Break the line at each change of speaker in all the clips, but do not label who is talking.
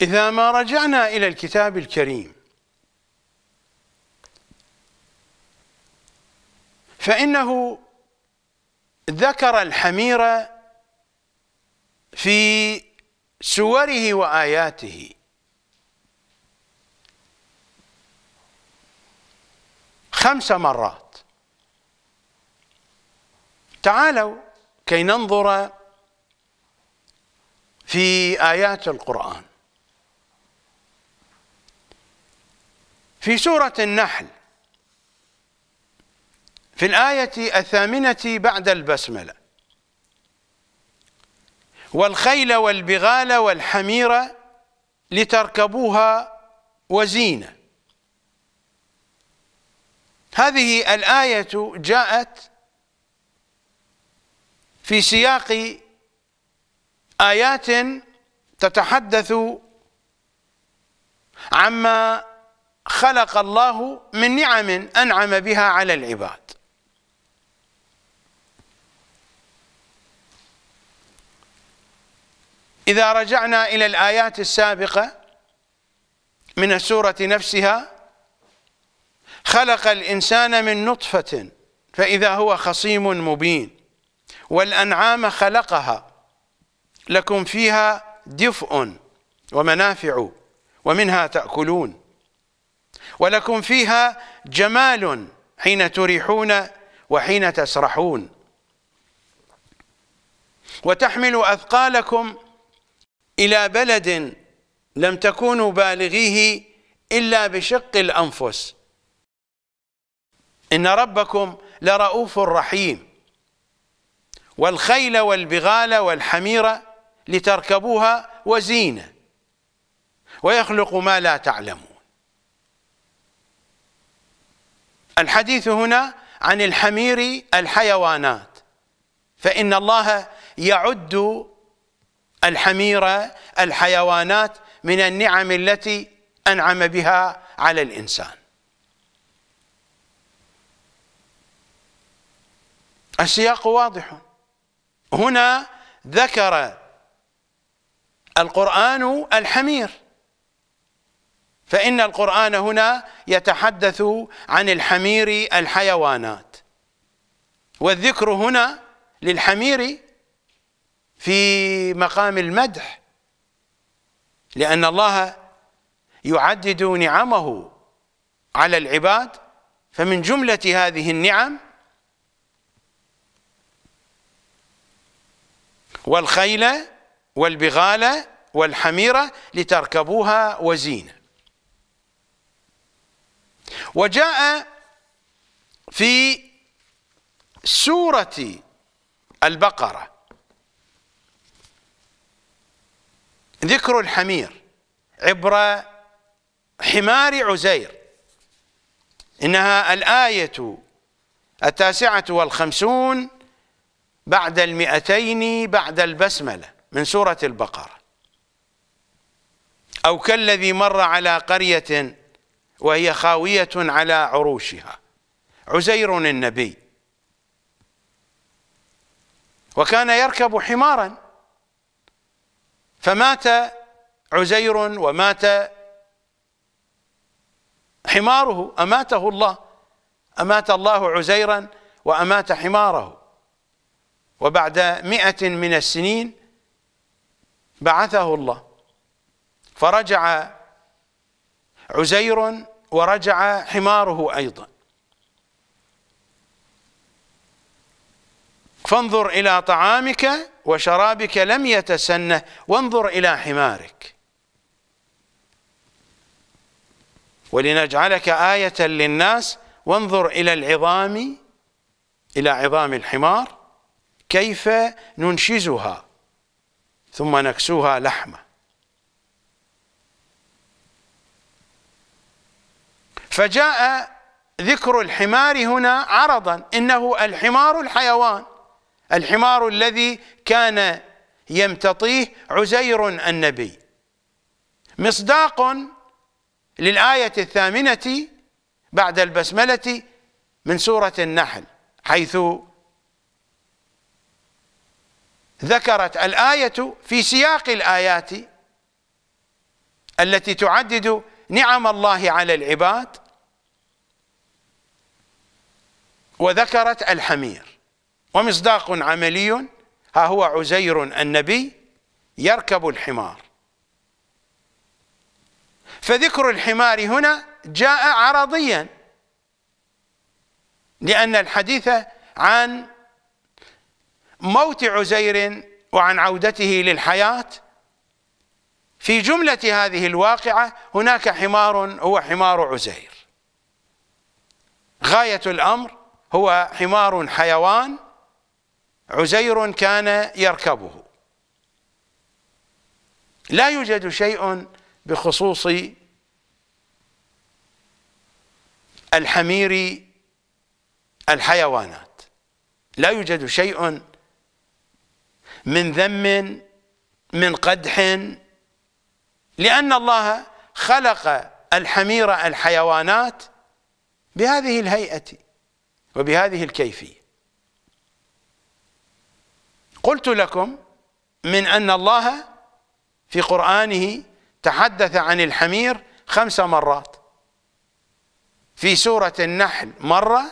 إذا ما رجعنا إلى الكتاب الكريم فإنه ذكر الحمير في سوره وآياته خمس مرات تعالوا كي ننظر في آيات القرآن في سورة النحل في الآية الثامنة بعد البسملة والخيل والبغال والحمير لتركبوها وزينة هذه الآية جاءت في سياق آيات تتحدث عما خلق الله من نعم أنعم بها على العباد إذا رجعنا إلى الآيات السابقة من السورة نفسها خلق الإنسان من نطفة فإذا هو خصيم مبين والأنعام خلقها لكم فيها دفء ومنافع ومنها تأكلون ولكم فيها جمال حين تريحون وحين تسرحون وتحمل أثقالكم إلى بلد لم تكونوا بالغيه إلا بشق الأنفس إن ربكم لرؤوف رحيم والخيل والبغال والحمير لتركبوها وزينة ويخلق ما لا تعلمون الحديث هنا عن الحمير الحيوانات فإن الله يعد الحمير الحيوانات من النعم التي أنعم بها على الإنسان السياق واضح هنا ذكر القرآن الحمير فإن القرآن هنا يتحدث عن الحمير الحيوانات والذكر هنا للحمير في مقام المدح لأن الله يعدد نعمه على العباد فمن جملة هذه النعم والخيل والبغال والحميرة لتركبوها وزينه وجاء في سورة البقرة ذكر الحمير عبر حمار عزير إنها الآية التاسعة والخمسون بعد المئتين بعد البسملة من سورة البقرة أو كالذي مر على قرية وهي خاوية على عروشها عزير النبي وكان يركب حمارا فمات عزير ومات حماره أماته الله أمات الله عزيرا وأمات حماره وبعد مئة من السنين بعثه الله فرجع عزير ورجع حماره أيضا فانظر إلى طعامك وشرابك لم يتسنه وانظر إلى حمارك ولنجعلك آية للناس وانظر إلى العظام إلى عظام الحمار كيف ننشزها ثم نكسوها لحمه فجاء ذكر الحمار هنا عرضا انه الحمار الحيوان الحمار الذي كان يمتطيه عزير النبي مصداق للايه الثامنه بعد البسمله من سوره النحل حيث ذكرت الايه في سياق الايات التي تعدد نعم الله على العباد وذكرت الحمير ومصداق عملي ها هو عزير النبي يركب الحمار فذكر الحمار هنا جاء عرضيا لأن الحديث عن موت عزير وعن عودته للحياة في جملة هذه الواقعة هناك حمار هو حمار عزير غاية الأمر هو حمار حيوان عزير كان يركبه لا يوجد شيء بخصوص الحمير الحيوانات لا يوجد شيء من ذم من قدح لأن الله خلق الحمير الحيوانات بهذه الهيئة وبهذه الكيفية قلت لكم من أن الله في قرآنه تحدث عن الحمير خمس مرات في سورة النحل مرة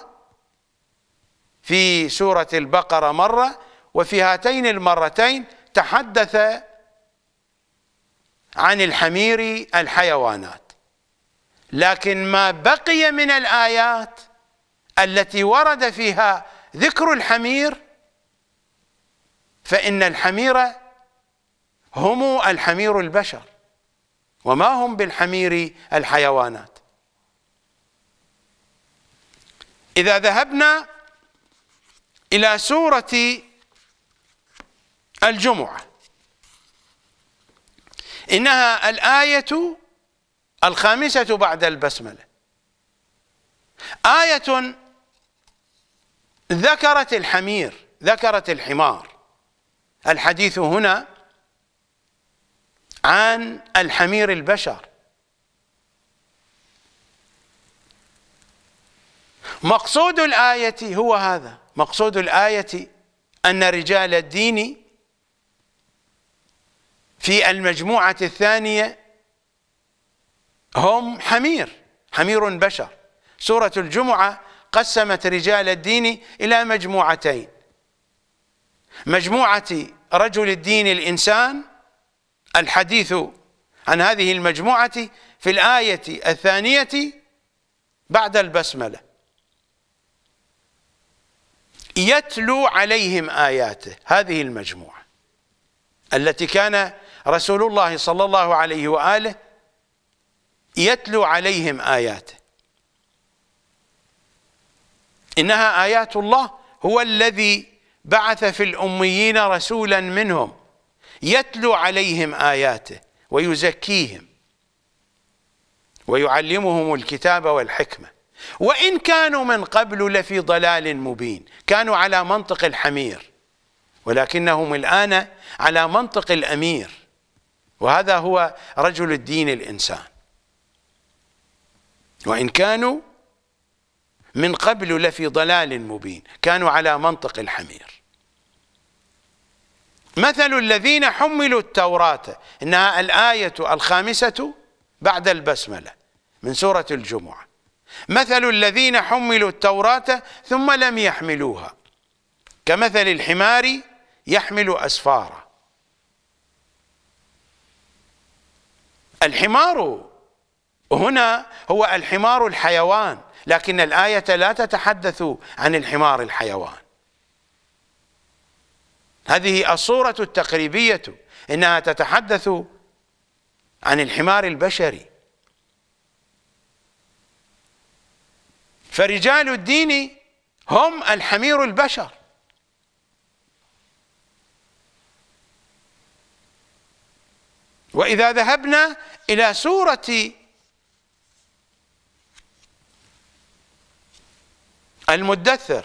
في سورة البقرة مرة وفي هاتين المرتين تحدث عن الحمير الحيوانات لكن ما بقي من الآيات التي ورد فيها ذكر الحمير فإن الحمير هم الحمير البشر وما هم بالحمير الحيوانات إذا ذهبنا إلى سورة الجمعة إنها الآية الخامسة بعد البسملة آية ذكرت الحمير ذكرت الحمار الحديث هنا عن الحمير البشر مقصود الآية هو هذا مقصود الآية أن رجال الدين في المجموعة الثانية هم حمير حمير بشر سورة الجمعة قسمت رجال الدين إلى مجموعتين مجموعة رجل الدين الإنسان الحديث عن هذه المجموعة في الآية الثانية بعد البسملة يتلو عليهم آياته هذه المجموعة التي كان رسول الله صلى الله عليه وآله يتلو عليهم آياته إنها آيات الله هو الذي بعث في الأميين رسولا منهم يتلو عليهم آياته ويزكيهم ويعلمهم الكتاب والحكمة وإن كانوا من قبل لفي ضلال مبين كانوا على منطق الحمير ولكنهم الآن على منطق الأمير وهذا هو رجل الدين الإنسان وإن كانوا من قبل لفي ضلال مبين كانوا على منطق الحمير مثل الذين حملوا التوراة إنها الآية الخامسة بعد البسملة من سورة الجمعة مثل الذين حملوا التوراة ثم لم يحملوها كمثل الحمار يحمل أسفارا الحمار هنا هو الحمار الحيوان لكن الآية لا تتحدث عن الحمار الحيوان هذه الصورة التقريبية إنها تتحدث عن الحمار البشري فرجال الدين هم الحمير البشر وإذا ذهبنا إلى سورة المدثر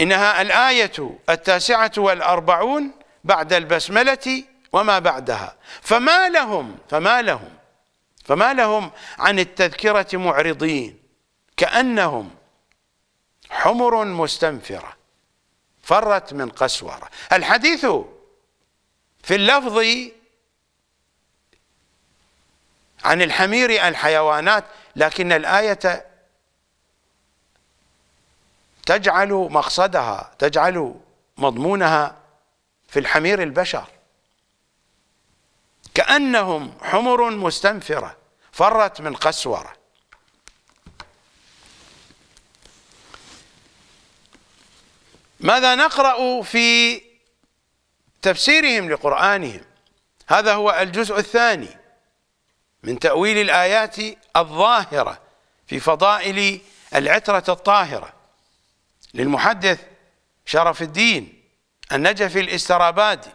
إنها الآية التاسعة والأربعون بعد البسملة وما بعدها فما لهم فما لهم فما لهم عن التذكرة معرضين كأنهم حمر مستنفرة فرت من قسورة الحديث في اللفظ عن الحمير الحيوانات لكن الآية تجعل مقصدها تجعل مضمونها في الحمير البشر كأنهم حمر مستنفرة فرت من قسورة ماذا نقرأ في تفسيرهم لقرآنهم هذا هو الجزء الثاني من تأويل الآيات الظاهرة في فضائل العترة الطاهرة للمحدث شرف الدين النجفي الاسترابادي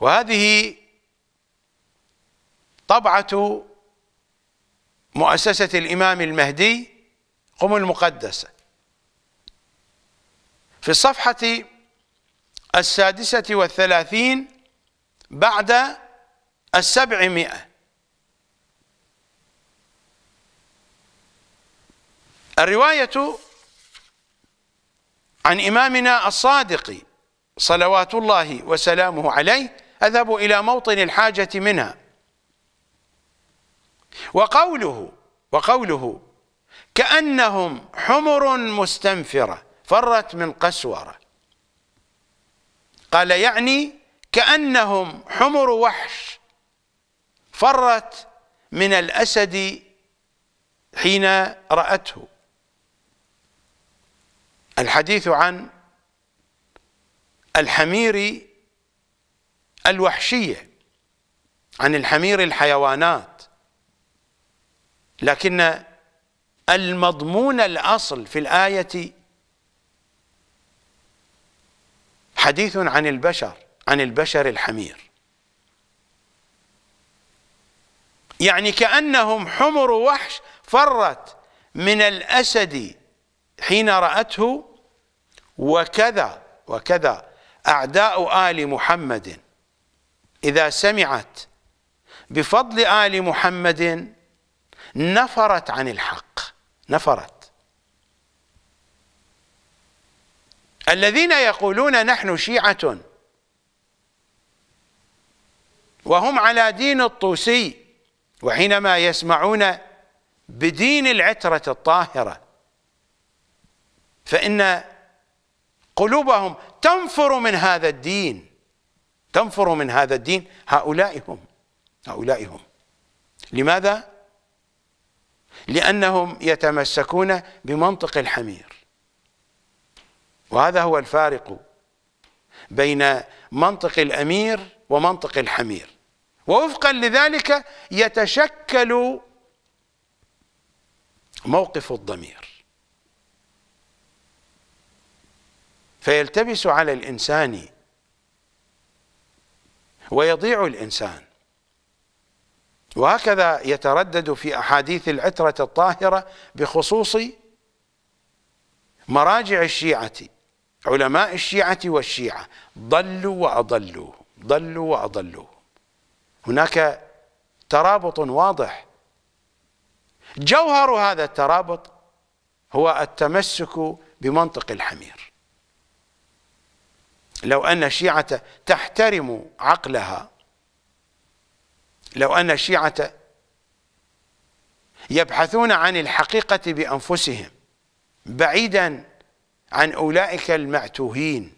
وهذه طبعة مؤسسة الإمام المهدي قم المقدسة في الصفحة السادسة والثلاثين بعد السبعمائة الرواية عن إمامنا الصادق صلوات الله وسلامه عليه أذهب إلى موطن الحاجة منها وقوله وقوله كأنهم حمر مستنفرة فرت من قسورة قال يعني كأنهم حمر وحش فرت من الأسد حين رأته الحديث عن الحمير الوحشية عن الحمير الحيوانات لكن المضمون الأصل في الآية حديث عن البشر عن البشر الحمير يعني كأنهم حمر وحش فرت من الأسد حين رأته وكذا وكذا أعداء آل محمد إذا سمعت بفضل آل محمد نفرت عن الحق نفرت الذين يقولون نحن شيعة وهم على دين الطوسي وحينما يسمعون بدين العترة الطاهرة فإن قلوبهم تنفر من هذا الدين تنفر من هذا الدين هؤلاء هم هؤلاء هم لماذا؟ لأنهم يتمسكون بمنطق الحمير وهذا هو الفارق بين منطق الأمير ومنطق الحمير ووفقا لذلك يتشكل موقف الضمير فيلتبس على الإنسان ويضيع الإنسان وهكذا يتردد في أحاديث العترة الطاهرة بخصوص مراجع الشيعة علماء الشيعة والشيعة ضلوا وأضلوا ضلوا وأضلوا هناك ترابط واضح جوهر هذا الترابط هو التمسك بمنطق الحمير لو أن الشيعة تحترم عقلها لو أن الشيعة يبحثون عن الحقيقة بأنفسهم بعيدا عن أولئك المعتوهين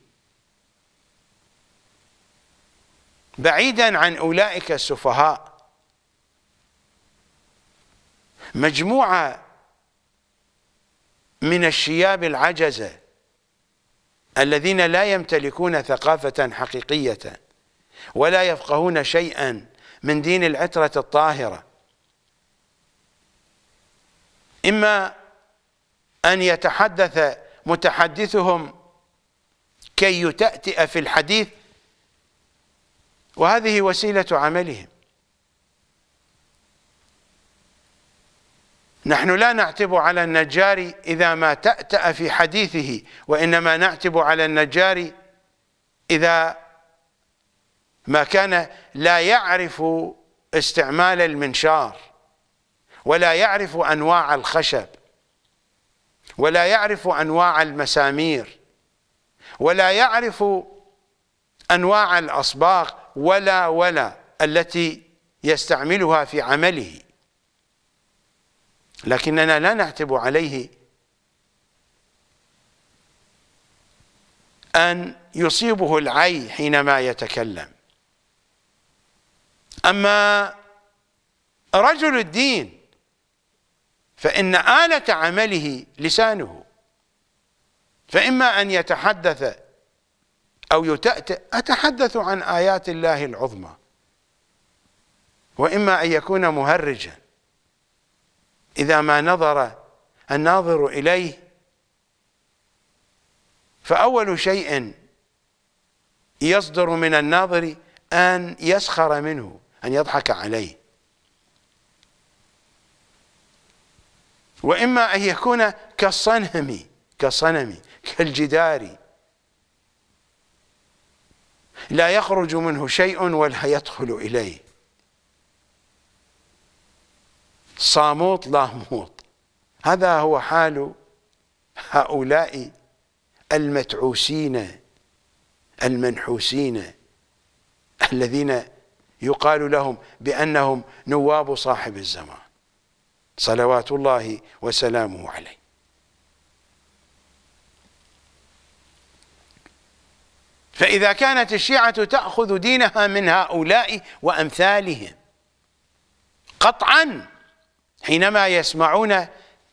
بعيدا عن أولئك السفهاء مجموعة من الشياب العجزه الذين لا يمتلكون ثقافة حقيقية ولا يفقهون شيئا من دين العترة الطاهرة إما أن يتحدث متحدثهم كي يتأتئ في الحديث وهذه وسيلة عملهم نحن لا نعتب على النجار إذا ما تأتأ في حديثه وإنما نعتب على النجار إذا ما كان لا يعرف استعمال المنشار ولا يعرف أنواع الخشب ولا يعرف أنواع المسامير ولا يعرف أنواع الأصباغ ولا ولا التي يستعملها في عمله لكننا لا نعتب عليه أن يصيبه العي حينما يتكلم أما رجل الدين فإن آلة عمله لسانه فإما أن يتحدث أو يتأتأ أتحدث عن آيات الله العظمى وإما أن يكون مهرجا إذا ما نظر الناظر إليه فأول شيء يصدر من الناظر أن يسخر منه أن يضحك عليه وإما أن يكون كالصنم كالصنم كالجدار لا يخرج منه شيء ولا يدخل إليه صاموت لاهوت هذا هو حال هؤلاء المتعوسين المنحوسين الذين يقال لهم بأنهم نواب صاحب الزمان صلوات الله وسلامه عليه فإذا كانت الشيعة تأخذ دينها من هؤلاء وأمثالهم قطعاً حينما يسمعون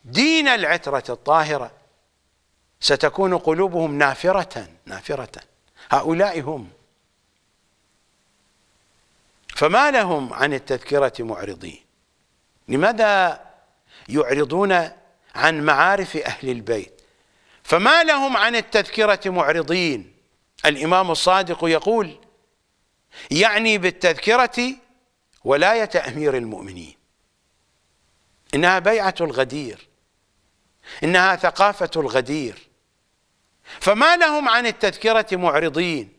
دين العترة الطاهرة ستكون قلوبهم نافرة نافرة هؤلاء هم فما لهم عن التذكرة معرضين لماذا يعرضون عن معارف أهل البيت فما لهم عن التذكرة معرضين الإمام الصادق يقول يعني بالتذكرة ولاية أمير المؤمنين إنها بيعة الغدير إنها ثقافة الغدير فما لهم عن التذكرة معرضين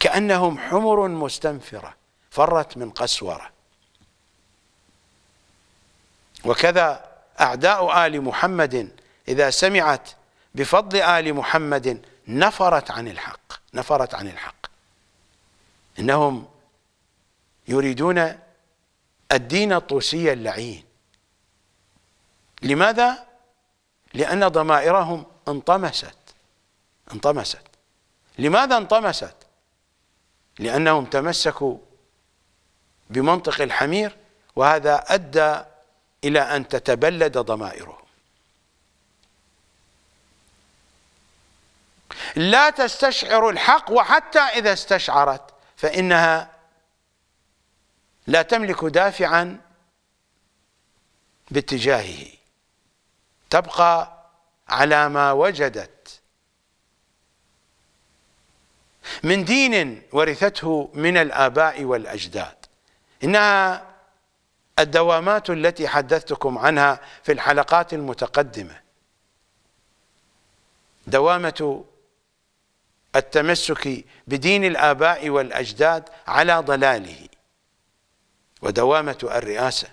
كأنهم حمر مستنفرة فرت من قسورة وكذا أعداء آل محمد إذا سمعت بفضل آل محمد نفرت عن الحق نفرت عن الحق إنهم يريدون الدين الطوسي اللعين لماذا؟ لأن ضمائرهم انطمست انطمست لماذا انطمست؟ لأنهم تمسكوا بمنطق الحمير وهذا أدى إلى أن تتبلد ضمائرهم لا تستشعر الحق وحتى إذا استشعرت فإنها لا تملك دافعا باتجاهه تبقى على ما وجدت من دين ورثته من الآباء والأجداد إنها الدوامات التي حدثتكم عنها في الحلقات المتقدمة دوامة التمسك بدين الآباء والأجداد على ضلاله ودوامة الرئاسة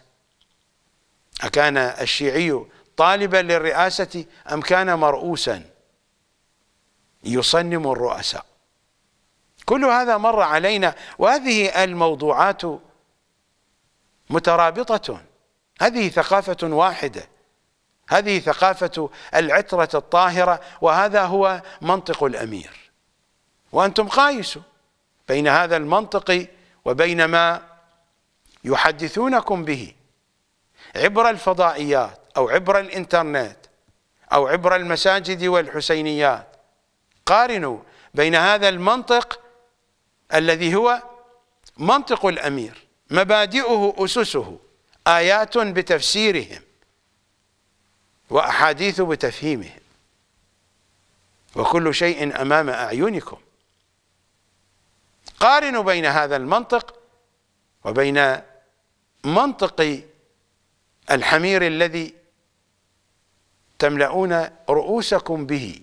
أكان الشيعي طالبا للرئاسة أم كان مرؤوسا يصنم الرؤساء كل هذا مر علينا وهذه الموضوعات مترابطة هذه ثقافة واحدة هذه ثقافة العترة الطاهرة وهذا هو منطق الأمير وأنتم قايسوا بين هذا المنطق وبين ما يحدثونكم به عبر الفضائيات أو عبر الإنترنت أو عبر المساجد والحسينيات قارنوا بين هذا المنطق الذي هو منطق الأمير مبادئه أسسه آيات بتفسيرهم وأحاديث بتفهيمهم وكل شيء أمام أعينكم قارنوا بين هذا المنطق وبين منطق الحمير الذي تملؤون رؤوسكم به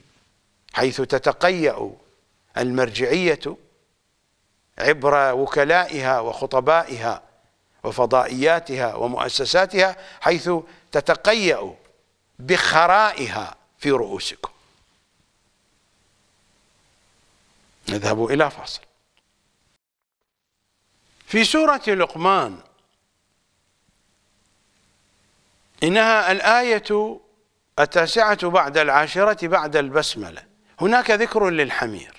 حيث تتقيأ المرجعية عبر وكلائها وخطبائها وفضائياتها ومؤسساتها حيث تتقيأ بخرائها في رؤوسكم نذهب إلى فاصل في سورة لقمان إنها الآية التاسعة بعد العاشرة بعد البسملة هناك ذكر للحمير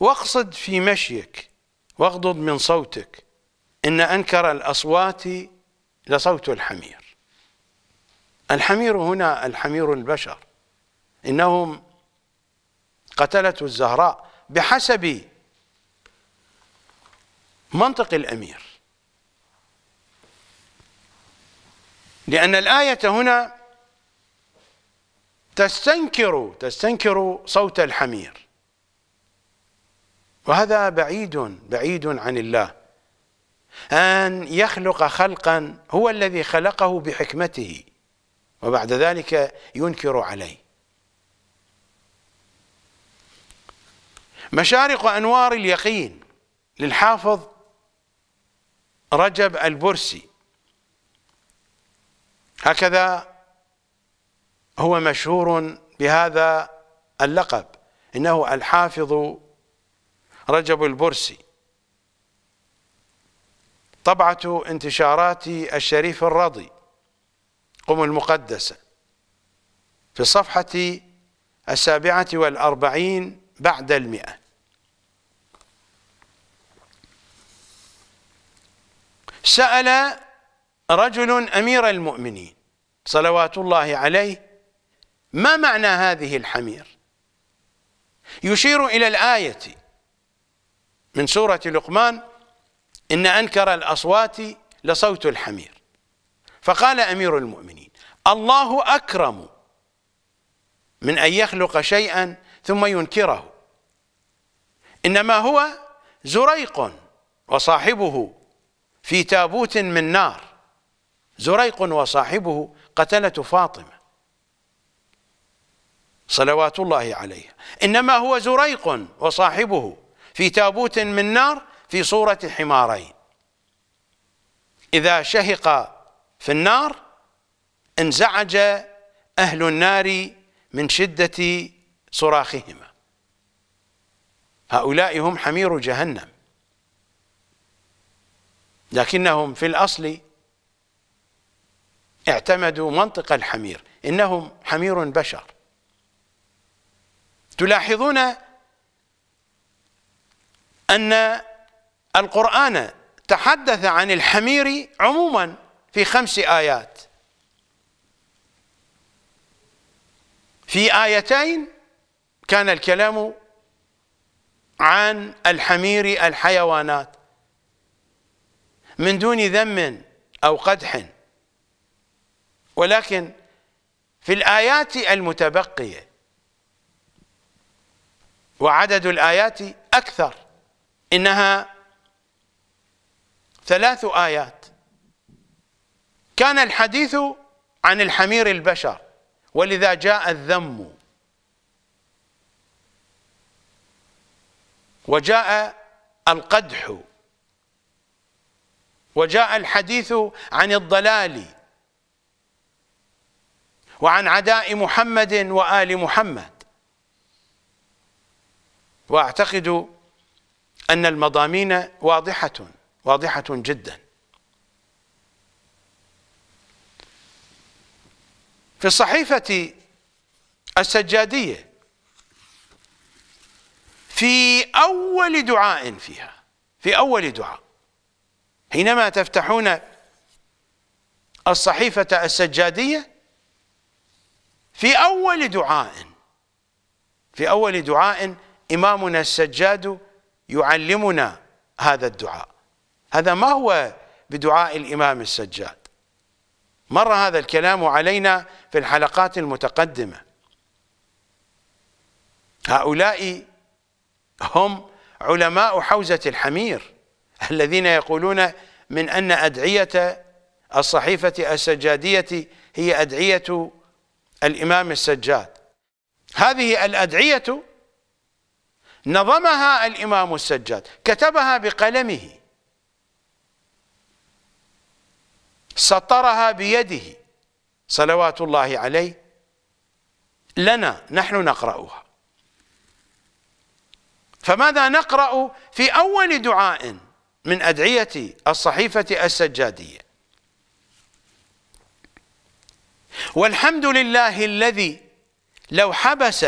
واقصد في مشيك واغضض من صوتك إن أنكر الأصوات لصوت الحمير الحمير هنا الحمير البشر إنهم قتلة الزهراء بحسب منطق الأمير لأن الآية هنا تستنكر تستنكر صوت الحمير وهذا بعيد بعيد عن الله أن يخلق خلقا هو الذي خلقه بحكمته وبعد ذلك ينكر عليه مشارق أنوار اليقين للحافظ رجب البرسي هكذا هو مشهور بهذا اللقب إنه الحافظ رجب البرسي طبعة انتشارات الشريف الرضي قم المقدسة في الصفحة السابعة والأربعين بعد المئة سأل رجل أمير المؤمنين صلوات الله عليه ما معنى هذه الحمير يشير إلى الآية من سورة لقمان إن أنكر الأصوات لصوت الحمير فقال أمير المؤمنين الله أكرم من أن يخلق شيئا ثم ينكره إنما هو زريق وصاحبه في تابوت من نار زريق وصاحبه قتلة فاطمة صلوات الله عليها إنما هو زريق وصاحبه في تابوت من نار في صورة حمارين إذا شهق في النار انزعج أهل النار من شدة صراخهما هؤلاء هم حمير جهنم لكنهم في الأصل اعتمدوا منطق الحمير إنهم حمير بشر تلاحظون أن القرآن تحدث عن الحمير عموما في خمس آيات في آيتين كان الكلام عن الحمير الحيوانات من دون ذم أو قدح ولكن في الآيات المتبقية وعدد الآيات أكثر إنها ثلاث آيات كان الحديث عن الحمير البشر ولذا جاء الذم وجاء القدح وجاء الحديث عن الضلال وعن عداء محمد وآل محمد وأعتقد أن المضامين واضحة واضحة جدا في الصحيفة السجادية في أول دعاء فيها في أول دعاء حينما تفتحون الصحيفة السجادية في أول دعاء في أول دعاء إمامنا السجاد يعلمنا هذا الدعاء هذا ما هو بدعاء الإمام السجاد مر هذا الكلام علينا في الحلقات المتقدمة هؤلاء هم علماء حوزة الحمير الذين يقولون من أن أدعية الصحيفة السجادية هي أدعية الإمام السجاد هذه الأدعية نظمها الإمام السجاد كتبها بقلمه سطرها بيده صلوات الله عليه لنا نحن نقرأها فماذا نقرأ في أول دعاء من أدعية الصحيفة السجادية والحمد لله الذي لو حبس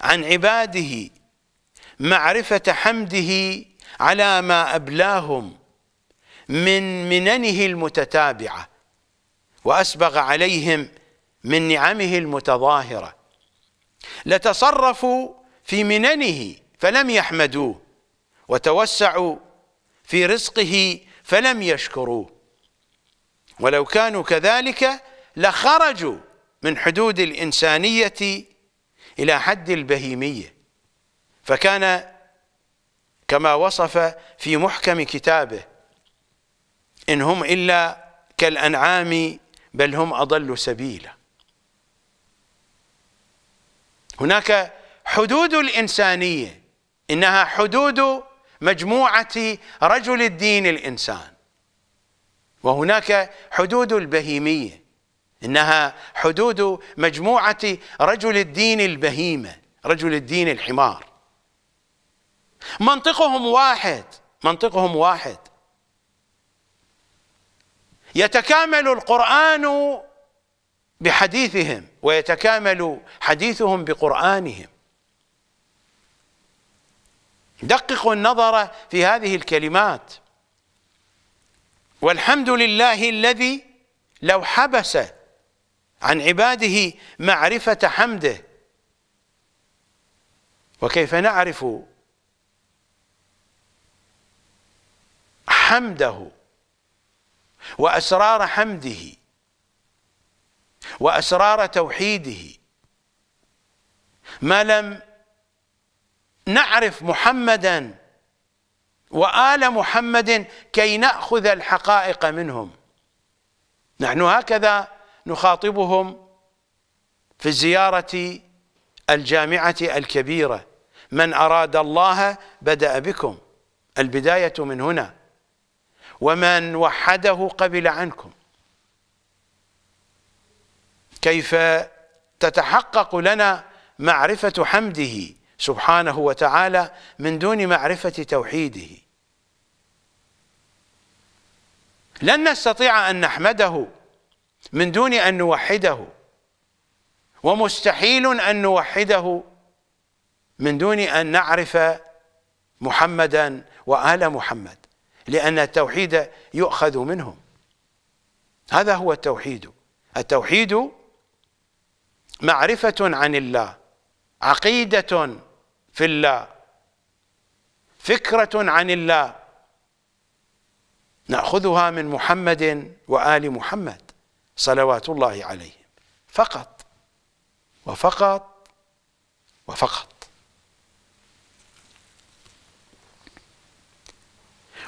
عن عباده معرفة حمده على ما أبلاهم من مننه المتتابعة وأسبغ عليهم من نعمه المتظاهرة لتصرفوا في مننه فلم يحمدوه وتوسعوا في رزقه فلم يشكروه ولو كانوا كذلك لخرجوا من حدود الإنسانية إلى حد البهيمية فكان كما وصف في محكم كتابه إن هم إلا كالأنعام بل هم أضل سبيلا هناك حدود الإنسانية إنها حدود مجموعة رجل الدين الإنسان وهناك حدود البهيمية إنها حدود مجموعة رجل الدين البهيمة رجل الدين الحمار منطقهم واحد منطقهم واحد يتكامل القرآن بحديثهم ويتكامل حديثهم بقرآنهم دققوا النظر في هذه الكلمات والحمد لله الذي لو حبست عن عباده معرفة حمده وكيف نعرف حمده وأسرار حمده وأسرار توحيده ما لم نعرف محمدا وآل محمد كي نأخذ الحقائق منهم نحن هكذا نخاطبهم في زيارة الجامعة الكبيرة من أراد الله بدأ بكم البداية من هنا ومن وحده قبل عنكم كيف تتحقق لنا معرفة حمده سبحانه وتعالى من دون معرفة توحيده لن نستطيع أن نحمده من دون أن نوحده ومستحيل أن نوحده من دون أن نعرف محمدا وآل محمد لأن التوحيد يؤخذ منهم هذا هو التوحيد التوحيد معرفة عن الله عقيدة في الله فكرة عن الله نأخذها من محمد وآل محمد صلوات الله عليهم فقط وفقط وفقط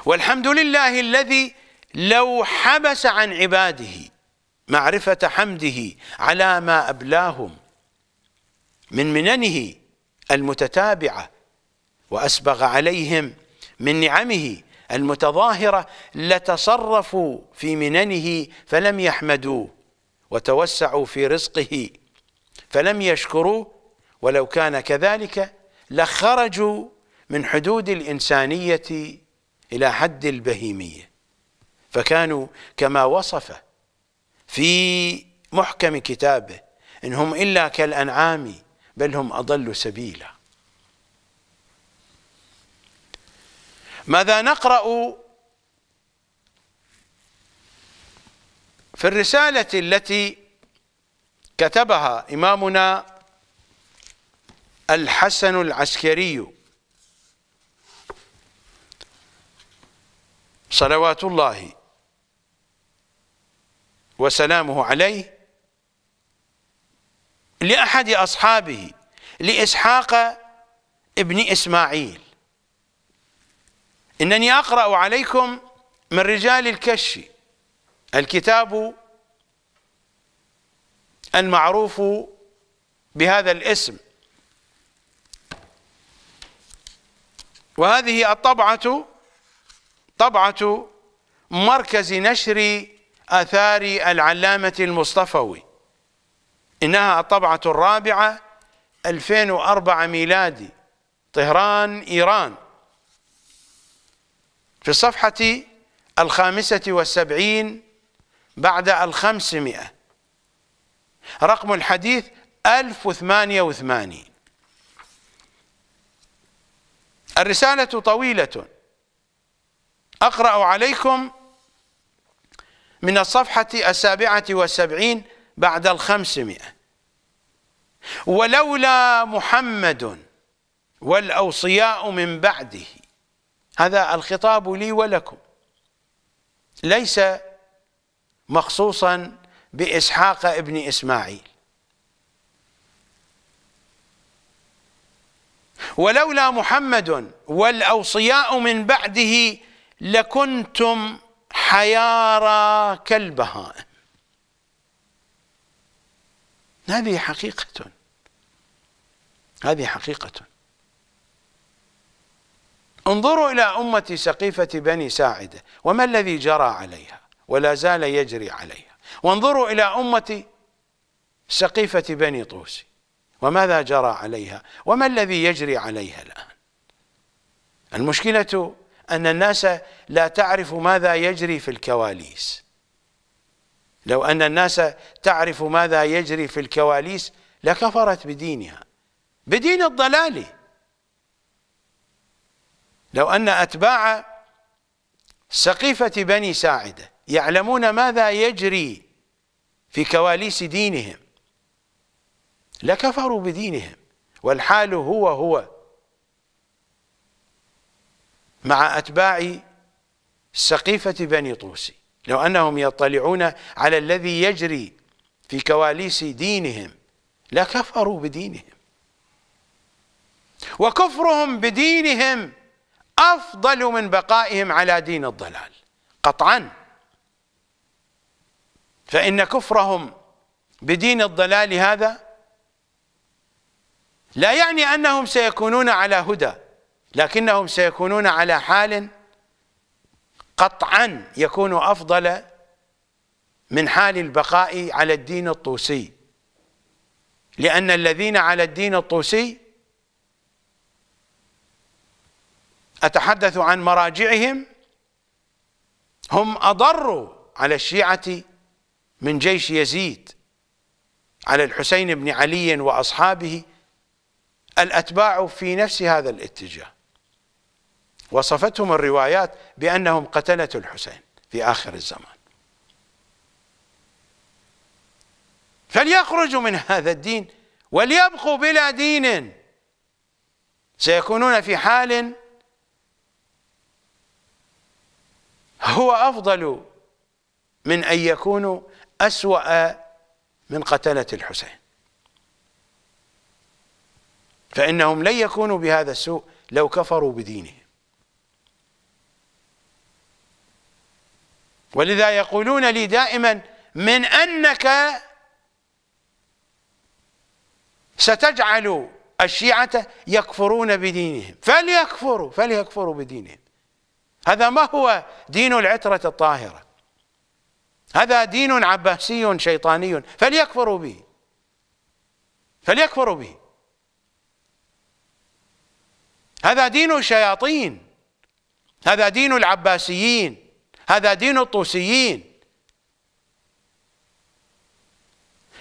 والحمد لله الذي لو حبس عن عباده معرفة حمده على ما أبلاهم من مننه المتتابعة وأسبغ عليهم من نعمه المتظاهرة لتصرفوا في مننه فلم يحمدوه وتوسعوا في رزقه فلم يشكروه ولو كان كذلك لخرجوا من حدود الإنسانية إلى حد البهيمية فكانوا كما وصف في محكم كتابه إنهم إلا كالأنعام بل هم أضل سبيلاً ماذا نقرأ في الرسالة التي كتبها إمامنا الحسن العسكري صلوات الله وسلامه عليه لأحد أصحابه لإسحاق ابن إسماعيل إنني أقرأ عليكم من رجال الكش الكتاب المعروف بهذا الاسم وهذه الطبعة طبعة مركز نشر آثار العلامة المصطفوي إنها الطبعة الرابعة 2004 ميلادي طهران إيران في الصفحة الخامسة والسبعين بعد الخمسمائة رقم الحديث ألف وثمانية وثمانين الرسالة طويلة أقرأ عليكم من الصفحة السابعة والسبعين بعد الخمسمائة ولولا محمد والأوصياء من بعده هذا الخطاب لي ولكم ليس مخصوصا بإسحاق ابن إسماعيل ولولا محمد والأوصياء من بعده لكنتم حيارى كالبهائم هذه حقيقة هذه حقيقة انظروا إلى أمة سقيفة بني ساعدة وما الذي جرى عليها ولا زال يجري عليها وانظروا إلى أمة سقيفة بني طوس وماذا جرى عليها وما الذي يجري عليها الآن المشكلة أن الناس لا تعرف ماذا يجري في الكواليس لو أن الناس تعرف ماذا يجري في الكواليس لكفرت بدينها بدين الضلال لو أن أتباع سقيفة بني ساعدة يعلمون ماذا يجري في كواليس دينهم لكفروا بدينهم والحال هو هو مع أتباع سقيفة بني طوسي لو أنهم يطلعون على الذي يجري في كواليس دينهم لكفروا بدينهم وكفرهم بدينهم أفضل من بقائهم على دين الضلال قطعا فإن كفرهم بدين الضلال هذا لا يعني أنهم سيكونون على هدى لكنهم سيكونون على حال قطعا يكون أفضل من حال البقاء على الدين الطوسي لأن الذين على الدين الطوسي أتحدث عن مراجعهم هم أضروا على الشيعة من جيش يزيد على الحسين بن علي وأصحابه الأتباع في نفس هذا الاتجاه وصفتهم الروايات بأنهم قتلة الحسين في آخر الزمان فليخرجوا من هذا الدين وليبقوا بلا دين سيكونون في حال هو أفضل من أن يكونوا أسوأ من قتلة الحسين فإنهم لن يكونوا بهذا السوء لو كفروا بدينهم ولذا يقولون لي دائما من أنك ستجعل الشيعة يكفرون بدينهم فليكفروا فليكفروا بدينهم هذا ما هو دين العترة الطاهرة هذا دين عباسي شيطاني فليكفروا به فليكفروا به هذا دين الشياطين هذا دين العباسيين هذا دين الطوسيين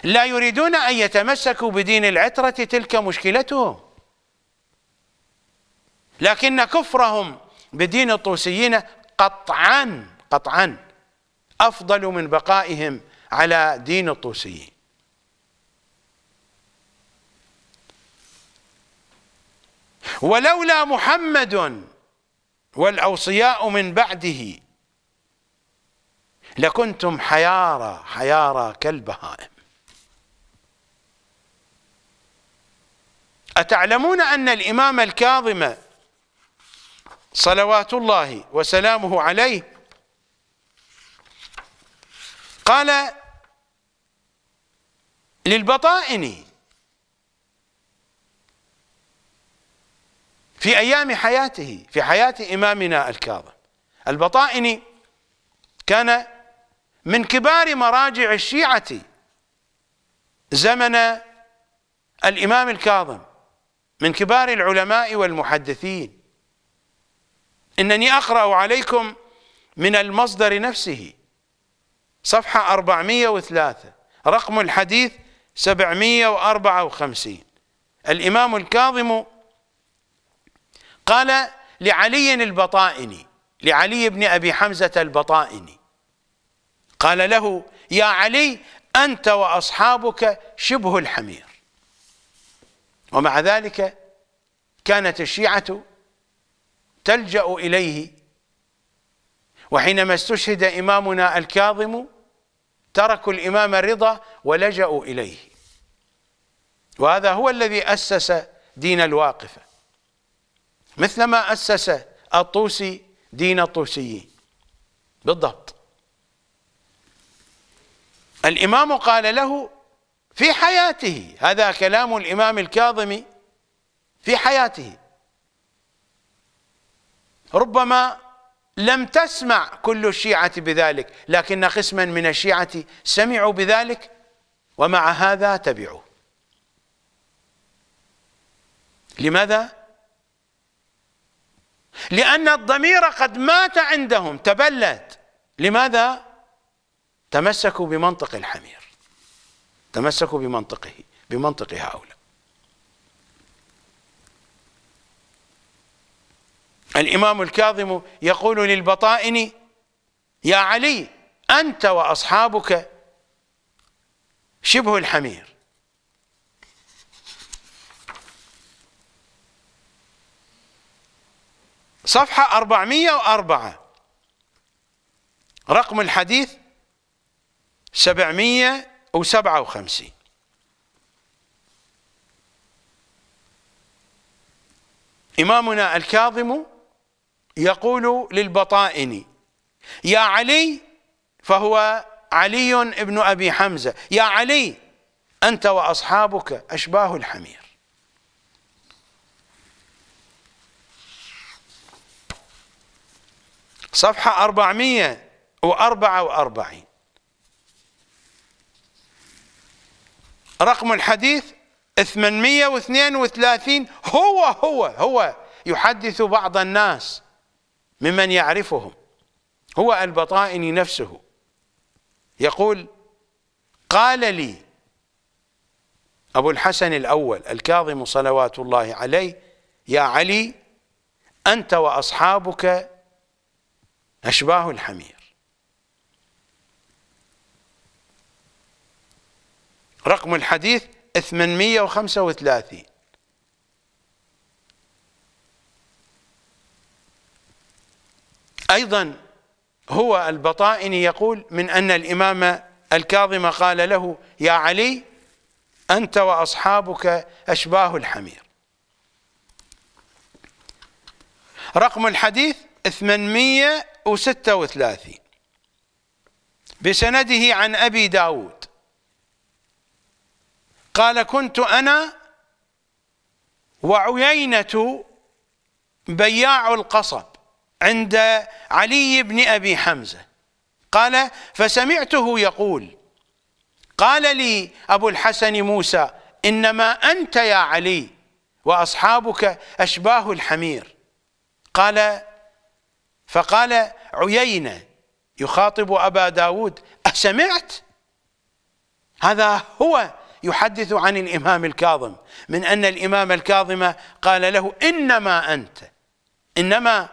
لا يريدون أن يتمسكوا بدين العترة تلك مشكلتهم لكن كفرهم بدين الطوسيين قطعا قطعا أفضل من بقائهم على دين الطوسيين ولولا محمد والأوصياء من بعده لكنتم حيارى حيارى كالبهائم أتعلمون أن الإمام الكاظم صلوات الله وسلامه عليه قال للبطائن في أيام حياته في حياة إمامنا الكاظم البطائن كان من كبار مراجع الشيعة زمن الإمام الكاظم من كبار العلماء والمحدثين إنني أقرأ عليكم من المصدر نفسه صفحة 403 رقم الحديث 754 الإمام الكاظم قال لعلي البطائني لعلي بن أبي حمزة البطائني قال له يا علي أنت وأصحابك شبه الحمير ومع ذلك كانت الشيعة تلجأ إليه وحينما استشهد إمامنا الكاظم تركوا الإمام الرضا ولجأوا إليه وهذا هو الذي أسس دين الواقفة مثلما أسس الطوسي دين الطوسيين بالضبط الإمام قال له في حياته هذا كلام الإمام الكاظمي في حياته ربما لم تسمع كل الشيعة بذلك لكن قسما من الشيعة سمعوا بذلك ومع هذا تبعوا لماذا؟ لأن الضمير قد مات عندهم تبلد لماذا؟ تمسكوا بمنطق الحمير تمسكوا بمنطقه بمنطق هؤلاء الإمام الكاظم يقول للبطائن يا علي أنت وأصحابك شبه الحمير صفحة 404 رقم الحديث 757 إمامنا الكاظم يقول للبطائن يا علي فهو علي بن أبي حمزة يا علي أنت وأصحابك أشباه الحمير صفحة 444 رقم الحديث 832 هو هو هو يحدث بعض الناس ممن يعرفهم هو البطائني نفسه يقول قال لي أبو الحسن الأول الكاظم صلوات الله عليه يا علي أنت وأصحابك أشباه الحمير رقم الحديث 835 أيضا هو البطائني يقول من أن الإمام الكاظم قال له يا علي أنت وأصحابك أشباه الحمير رقم الحديث 836 بسنده عن أبي داود قال كنت أنا وعيينة بياع القصب عند علي بن أبي حمزة قال فسمعته يقول قال لي أبو الحسن موسى إنما أنت يا علي وأصحابك أشباه الحمير قال فقال عيينة يخاطب أبا داود أسمعت هذا هو يحدث عن الإمام الكاظم من أن الإمام الكاظم قال له إنما أنت إنما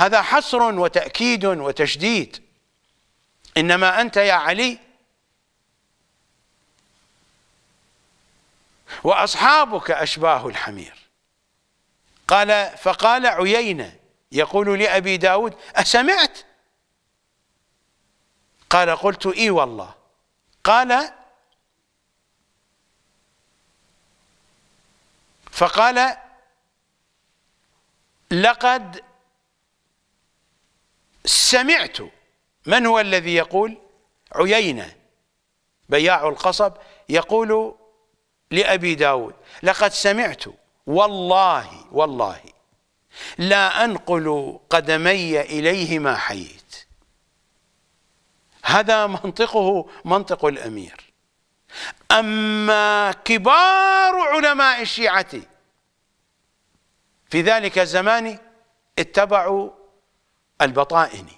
هذا حصر وتأكيد وتشديد إنما أنت يا علي وأصحابك أشباه الحمير قال فقال عيينة يقول لأبي داود أسمعت قال قلت إي والله قال فقال لقد سمعت من هو الذي يقول عيينة بياع القصب يقول لأبي داود لقد سمعت والله والله لا أنقل قدمي إليهما حييت هذا منطقه منطق الأمير أما كبار علماء الشيعة في ذلك الزمان اتبعوا البطائني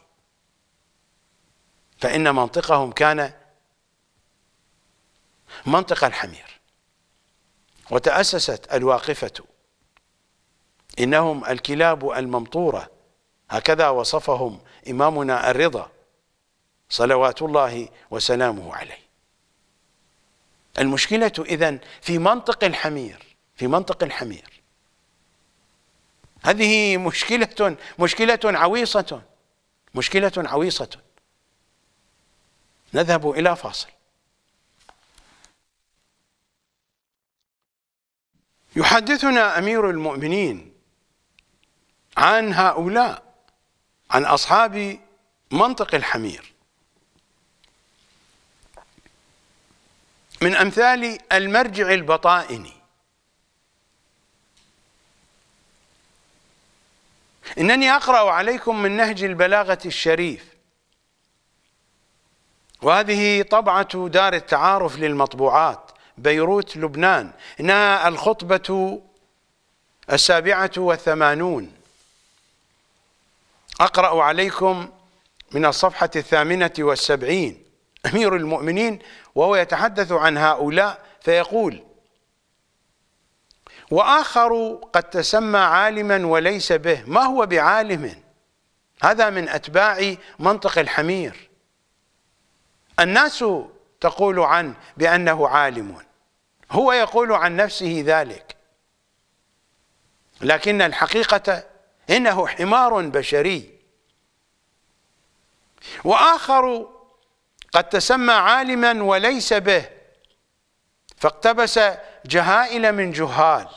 فإن منطقهم كان منطق الحمير وتأسست الواقفة إنهم الكلاب الممطورة هكذا وصفهم إمامنا الرضا صلوات الله وسلامه عليه المشكلة إذن في منطق الحمير في منطق الحمير هذه مشكلة مشكلة عويصة مشكلة عويصة نذهب إلى فاصل يحدثنا أمير المؤمنين عن هؤلاء عن أصحاب منطق الحمير من أمثال المرجع البطائني إنني أقرأ عليكم من نهج البلاغة الشريف وهذه طبعة دار التعارف للمطبوعات بيروت لبنان إنها الخطبة السابعة والثمانون أقرأ عليكم من الصفحة الثامنة والسبعين أمير المؤمنين وهو يتحدث عن هؤلاء فيقول وآخر قد تسمى عالما وليس به ما هو بعالم هذا من أتباع منطق الحمير الناس تقول عنه بأنه عالم هو يقول عن نفسه ذلك لكن الحقيقة إنه حمار بشري وآخر قد تسمى عالما وليس به فاقتبس جهائل من جهال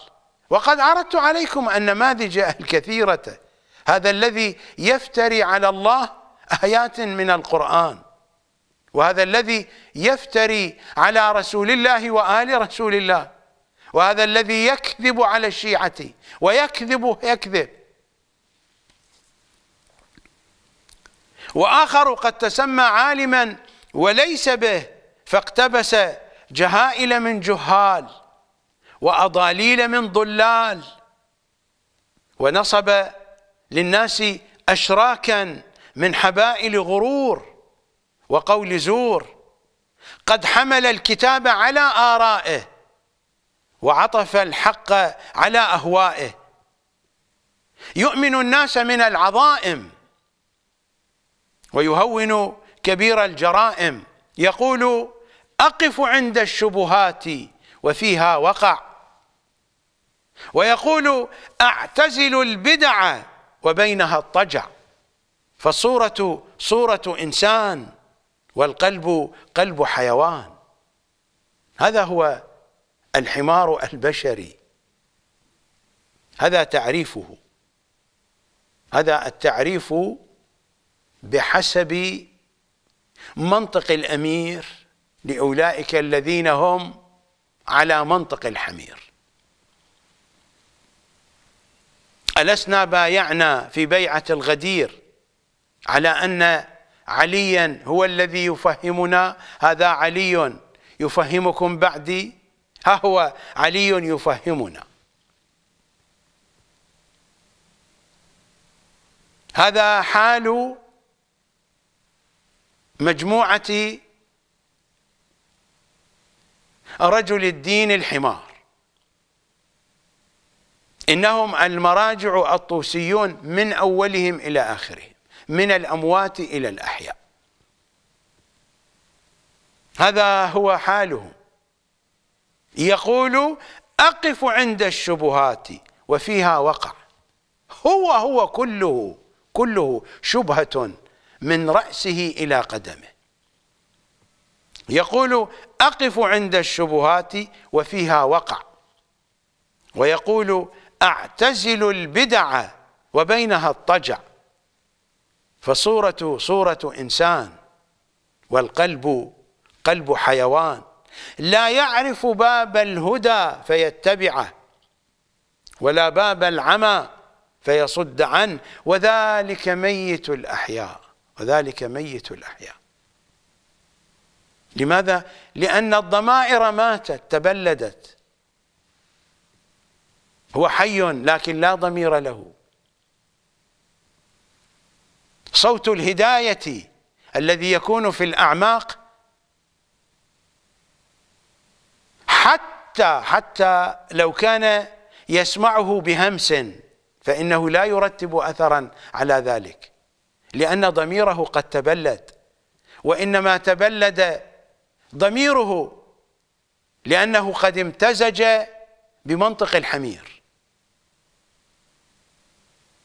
وقد عرضت عليكم النماذج الكثيرة هذا الذي يفتري على الله آيات من القرآن وهذا الذي يفتري على رسول الله وآل رسول الله وهذا الذي يكذب على الشيعة ويكذب يكذب وآخر قد تسمى عالما وليس به فاقتبس جهائل من جهال وأضاليل من ضلال ونصب للناس أشراكا من حبائل غرور وقول زور قد حمل الكتاب على آرائه وعطف الحق على أهوائه يؤمن الناس من العظائم ويهون كبير الجرائم يقول أقف عند الشبهات وفيها وقع ويقول أعتزل البدع وبينها الطجع فالصورة صورة إنسان والقلب قلب حيوان هذا هو الحمار البشري هذا تعريفه هذا التعريف بحسب منطق الأمير لأولئك الذين هم على منطق الحمير ألسنا بايعنا في بيعة الغدير على أن عليا هو الذي يفهمنا هذا علي يفهمكم بعدي ها هو علي يفهمنا هذا حال مجموعة رجل الدين الحمار إنهم المراجع الطوسيون من أولهم إلى آخرهم من الأموات إلى الأحياء هذا هو حالهم يقول أقف عند الشبهات وفيها وقع هو هو كله كله شبهة من رأسه إلى قدمه يقول أقف عند الشبهات وفيها وقع ويقول أعتزل البدع وبينها الطجع فصورة صورة إنسان والقلب قلب حيوان لا يعرف باب الهدى فيتبعه ولا باب العمى فيصد عنه وذلك ميت الأحياء وذلك ميت الأحياء لماذا؟ لأن الضمائر ماتت تبلدت هو حي لكن لا ضمير له صوت الهداية الذي يكون في الأعماق حتى حتى لو كان يسمعه بهمس فإنه لا يرتب أثرا على ذلك لأن ضميره قد تبلد وإنما تبلد ضميره لأنه قد امتزج بمنطق الحمير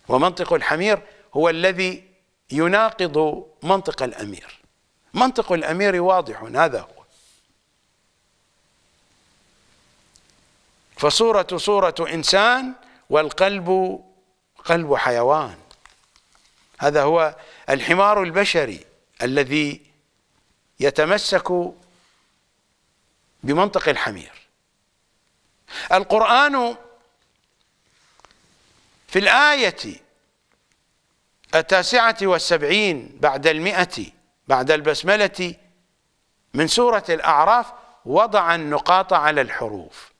ومنطق الحمير هو الذي يناقض منطق الأمير منطق الأمير واضح هذا هو فصورة صورة إنسان والقلب قلب حيوان هذا هو الحمار البشري الذي يتمسك بمنطق الحمير القرآن في الآية التاسعة والسبعين بعد المئة بعد البسملة من سورة الأعراف وضع النقاط على الحروف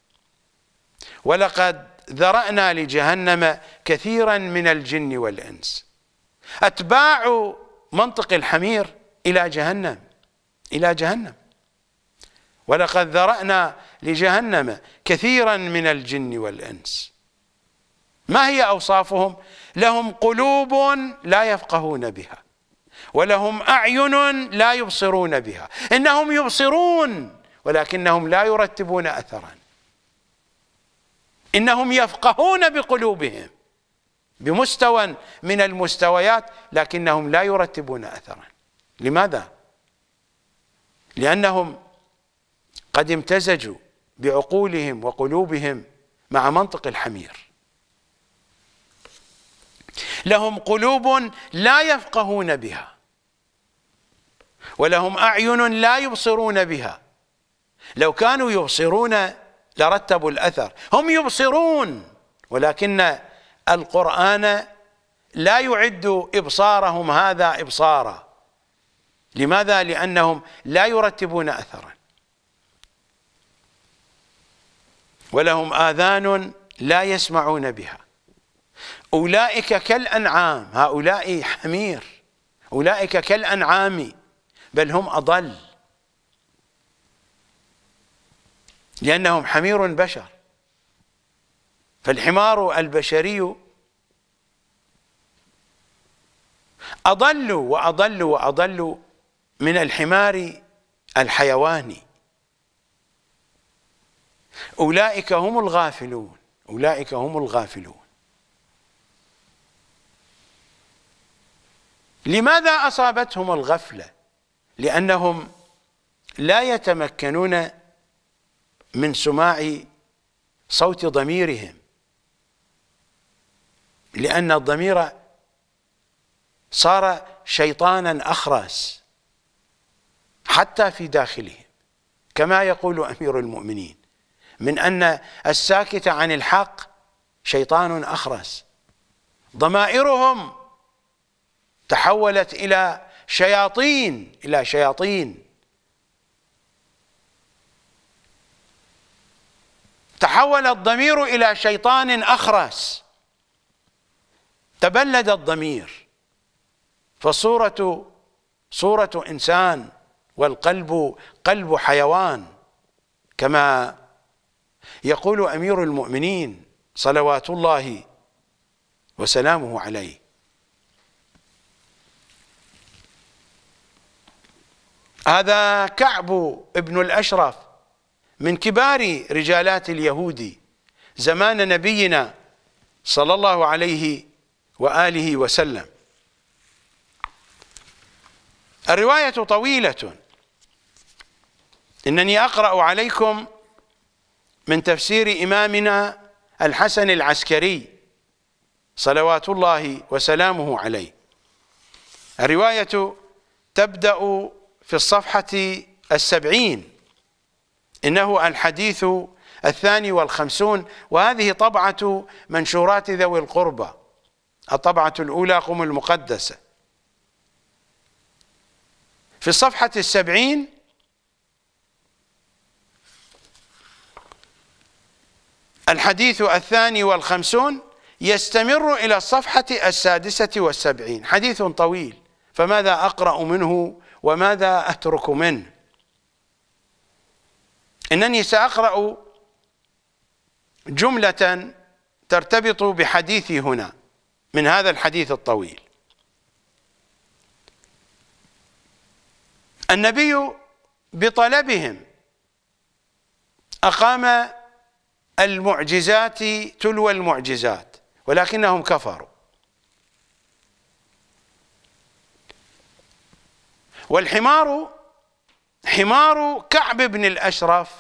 ولقد ذرأنا لجهنم كثيرا من الجن والإنس أتباع منطق الحمير إلى جهنم إلى جهنم ولقد ذرأنا لجهنم كثيرا من الجن والإنس ما هي أوصافهم لهم قلوب لا يفقهون بها ولهم أعين لا يبصرون بها إنهم يبصرون ولكنهم لا يرتبون أثرا إنهم يفقهون بقلوبهم بمستوى من المستويات لكنهم لا يرتبون أثرا لماذا؟ لأنهم قد امتزجوا بعقولهم وقلوبهم مع منطق الحمير لهم قلوب لا يفقهون بها ولهم أعين لا يبصرون بها لو كانوا يبصرون لرتبوا الأثر هم يبصرون ولكن القرآن لا يعد إبصارهم هذا إبصارا لماذا؟ لأنهم لا يرتبون أثرا ولهم آذان لا يسمعون بها أولئك كالأنعام هؤلاء حمير أولئك كالأنعام بل هم أضل لأنهم حمير بشر فالحمار البشري أضل وأضل وأضل من الحمار الحيواني أولئك هم الغافلون أولئك هم الغافلون لماذا أصابتهم الغفلة لأنهم لا يتمكنون من سماع صوت ضميرهم لأن الضمير صار شيطانا أخرس حتى في داخلهم كما يقول أمير المؤمنين من أن الساكت عن الحق شيطان أخرس ضمائرهم تحولت إلى شياطين إلى شياطين تحول الضمير إلى شيطان أخرس تبلد الضمير فصورة صورة إنسان والقلب قلب حيوان كما يقول أمير المؤمنين صلوات الله وسلامه عليه هذا كعب ابن الأشرف من كبار رجالات اليهود زمان نبينا صلى الله عليه وآله وسلم الرواية طويلة إنني أقرأ عليكم من تفسير إمامنا الحسن العسكري صلوات الله وسلامه عليه الرواية تبدأ في الصفحة السبعين إنه الحديث الثاني والخمسون وهذه طبعة منشورات ذوي القربى الطبعة الأولى قم المقدسة في الصفحة السبعين الحديث الثاني والخمسون يستمر إلى الصفحة السادسة والسبعين حديث طويل فماذا أقرأ منه وماذا أترك منه إنني سأقرأ جملة ترتبط بحديثي هنا من هذا الحديث الطويل النبي بطلبهم أقام المعجزات تلو المعجزات ولكنهم كفروا والحمار حمار كعب بن الأشرف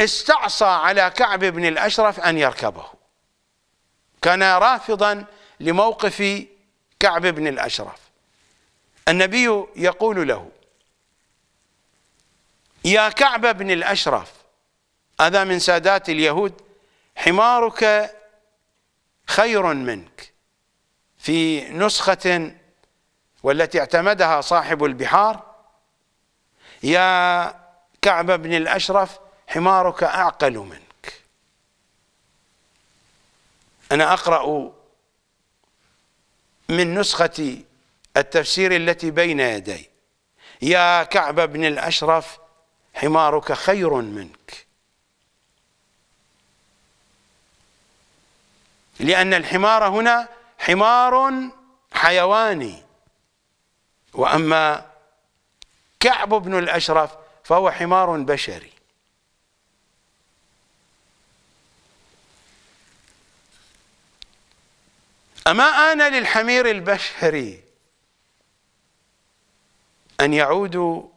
استعصى على كعب بن الأشرف أن يركبه كان رافضا لموقف كعب بن الأشرف النبي يقول له يا كعب بن الأشرف هذا من سادات اليهود حمارك خير منك في نسخة والتي اعتمدها صاحب البحار يا كعب بن الأشرف حمارك أعقل منك أنا أقرأ من نسخة التفسير التي بين يدي يا كعب بن الأشرف حمارك خير منك لأن الحمار هنا حمار حيواني وأما كعب بن الأشرف فهو حمار بشري أما آن للحمير البشري أن يعودوا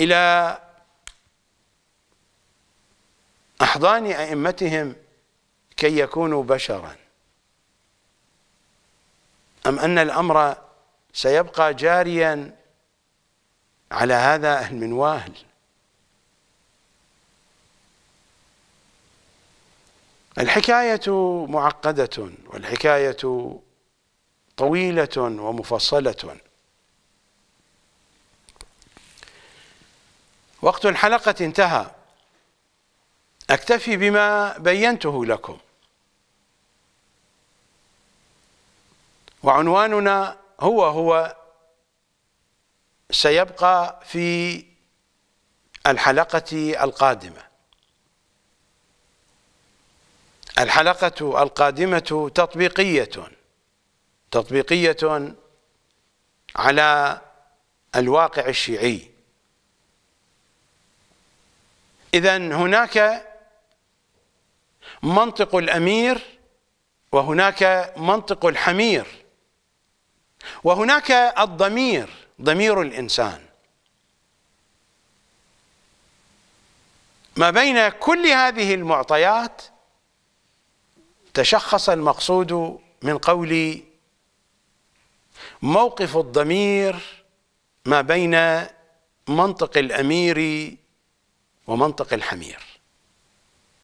إلى أحضان أئمتهم كي يكونوا بشرا أم أن الأمر سيبقى جاريا على هذا المنوال الحكاية معقدة والحكاية طويلة ومفصلة وقت الحلقة انتهى أكتفي بما بينته لكم وعنواننا هو هو سيبقى في الحلقة القادمة الحلقة القادمة تطبيقية تطبيقية على الواقع الشيعي إذا هناك منطق الأمير وهناك منطق الحمير وهناك الضمير ضمير الإنسان ما بين كل هذه المعطيات تشخص المقصود من قولي موقف الضمير ما بين منطق الأمير ومنطق الحمير